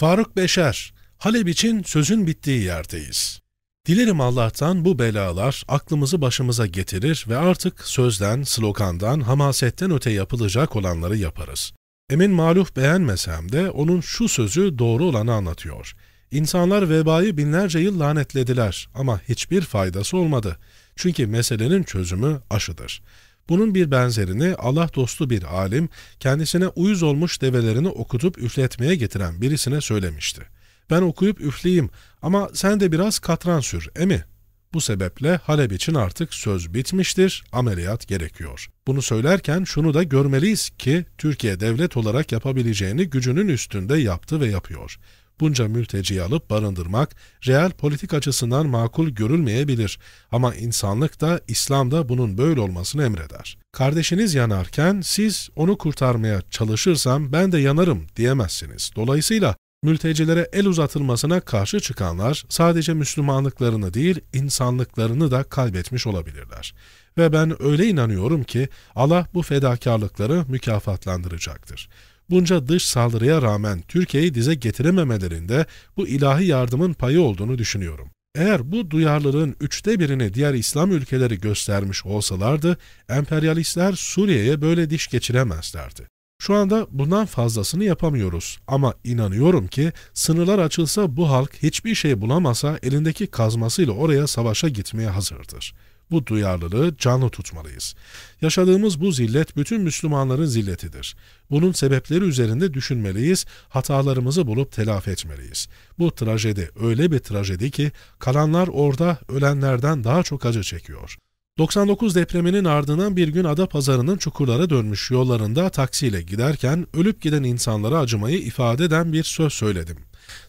Faruk Beşer, Halep için sözün bittiği yerdeyiz. Dilerim Allah'tan bu belalar aklımızı başımıza getirir ve artık sözden, slogandan, hamasetten öte yapılacak olanları yaparız. Emin Maluf beğenmesem de onun şu sözü doğru olanı anlatıyor. İnsanlar vebayı binlerce yıl lanetlediler ama hiçbir faydası olmadı. Çünkü meselenin çözümü aşıdır. Bunun bir benzerini Allah dostu bir alim kendisine uyuz olmuş develerini okutup üfletmeye getiren birisine söylemişti. Ben okuyup üfleyeyim ama sen de biraz katran sür, emi. Bu sebeple Halep için artık söz bitmiştir, ameliyat gerekiyor. Bunu söylerken şunu da görmeliyiz ki Türkiye devlet olarak yapabileceğini gücünün üstünde yaptı ve yapıyor bunca mülteciyi alıp barındırmak real politik açısından makul görülmeyebilir ama insanlık da İslam da bunun böyle olmasını emreder. Kardeşiniz yanarken siz onu kurtarmaya çalışırsam ben de yanarım diyemezsiniz. Dolayısıyla mültecilere el uzatılmasına karşı çıkanlar sadece Müslümanlıklarını değil insanlıklarını da kaybetmiş olabilirler. Ve ben öyle inanıyorum ki Allah bu fedakarlıkları mükafatlandıracaktır bunca dış saldırıya rağmen Türkiye'yi dize getirememelerinde bu ilahi yardımın payı olduğunu düşünüyorum. Eğer bu duyarlılığın üçte birini diğer İslam ülkeleri göstermiş olsalardı, emperyalistler Suriye'ye böyle diş geçiremezlerdi. Şu anda bundan fazlasını yapamıyoruz ama inanıyorum ki sınırlar açılsa bu halk hiçbir şey bulamasa elindeki kazmasıyla oraya savaşa gitmeye hazırdır bu duyarlılığı canlı tutmalıyız. Yaşadığımız bu zillet bütün Müslümanların zilletidir. Bunun sebepleri üzerinde düşünmeliyiz, hatalarımızı bulup telafi etmeliyiz. Bu trajedi öyle bir trajedi ki kalanlar orada ölenlerden daha çok acı çekiyor. 99 depreminin ardından bir gün ada pazarının çukurlara dönmüş yollarında taksiyle giderken ölüp giden insanlara acımayı ifade eden bir söz söyledim.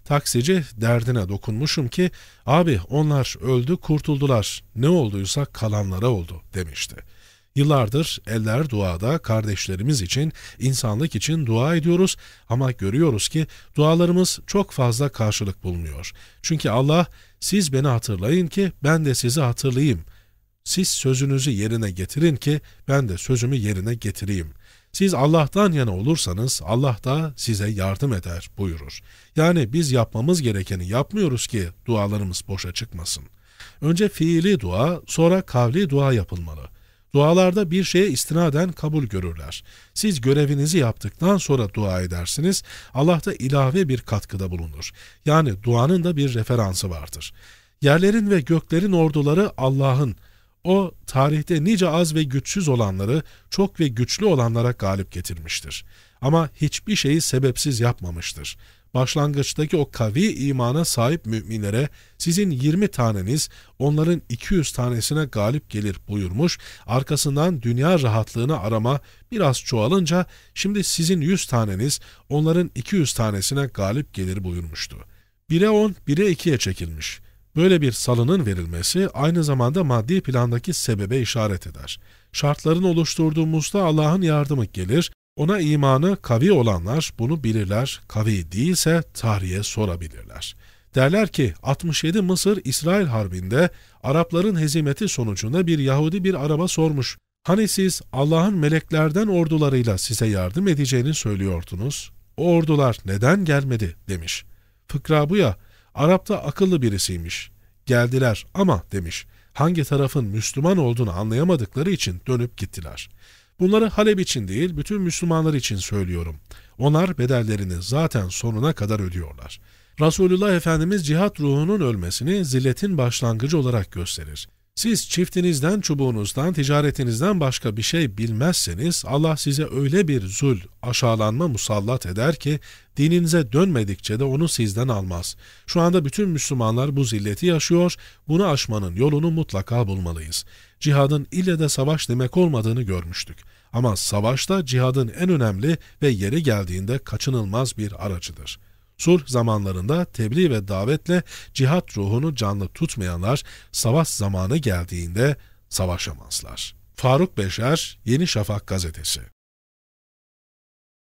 Taksici derdine dokunmuşum ki abi onlar öldü kurtuldular ne olduysa kalanlara oldu demişti. Yıllardır eller duada kardeşlerimiz için, insanlık için dua ediyoruz ama görüyoruz ki dualarımız çok fazla karşılık bulmuyor. Çünkü Allah siz beni hatırlayın ki ben de sizi hatırlayayım. Siz sözünüzü yerine getirin ki ben de sözümü yerine getireyim. Siz Allah'tan yana olursanız Allah da size yardım eder buyurur. Yani biz yapmamız gerekeni yapmıyoruz ki dualarımız boşa çıkmasın. Önce fiili dua, sonra kavli dua yapılmalı. Dualarda bir şeye istinaden kabul görürler. Siz görevinizi yaptıktan sonra dua edersiniz, Allah da ilave bir katkıda bulunur. Yani duanın da bir referansı vardır. Yerlerin ve göklerin orduları Allah'ın, o tarihte nice az ve güçsüz olanları çok ve güçlü olanlara galip getirmiştir. Ama hiçbir şeyi sebepsiz yapmamıştır. Başlangıçtaki o kavi imana sahip müminlere sizin 20 taneniz onların 200 tanesine galip gelir buyurmuş. Arkasından dünya rahatlığını arama biraz çoğalınca şimdi sizin 100 taneniz onların 200 tanesine galip gelir buyurmuştu. 1'e 10, 1'e 2'ye çekilmiş.'' Böyle bir salının verilmesi aynı zamanda maddi plandaki sebebe işaret eder. Şartların oluşturduğumuzda Allah'ın yardımı gelir, ona imanı kavi olanlar bunu bilirler, kavi değilse tarihe sorabilirler. Derler ki 67 Mısır-İsrail Harbi'nde Arapların hezimeti sonucunda bir Yahudi bir araba sormuş. Hani siz Allah'ın meleklerden ordularıyla size yardım edeceğini söylüyordunuz? O ordular neden gelmedi demiş. Fıkra bu ya, Arap da akıllı birisiymiş. Geldiler ama demiş hangi tarafın Müslüman olduğunu anlayamadıkları için dönüp gittiler. Bunları Halep için değil bütün Müslümanlar için söylüyorum. Onlar bedellerini zaten sonuna kadar ödüyorlar. Resulullah Efendimiz cihat ruhunun ölmesini zilletin başlangıcı olarak gösterir. Siz çiftinizden, çubuğunuzdan, ticaretinizden başka bir şey bilmezseniz Allah size öyle bir zul, aşağılanma musallat eder ki dininize dönmedikçe de onu sizden almaz. Şu anda bütün Müslümanlar bu zilleti yaşıyor, bunu aşmanın yolunu mutlaka bulmalıyız. Cihadın ille de savaş demek olmadığını görmüştük. Ama savaşta cihadın en önemli ve yeri geldiğinde kaçınılmaz bir aracıdır.'' Sulh zamanlarında tebliğ ve davetle cihat ruhunu canlı tutmayanlar savaş zamanı geldiğinde savaşamazlar. Faruk Beşer, Yeni Şafak Gazetesi